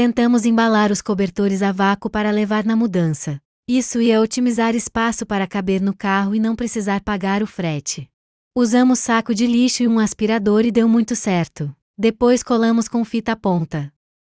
Tentamos embalar os cobertores a vácuo para levar na mudança. Isso ia otimizar espaço para caber no carro e não precisar pagar o frete. Usamos saco de lixo e um aspirador e deu muito certo. Depois colamos com fita ponta.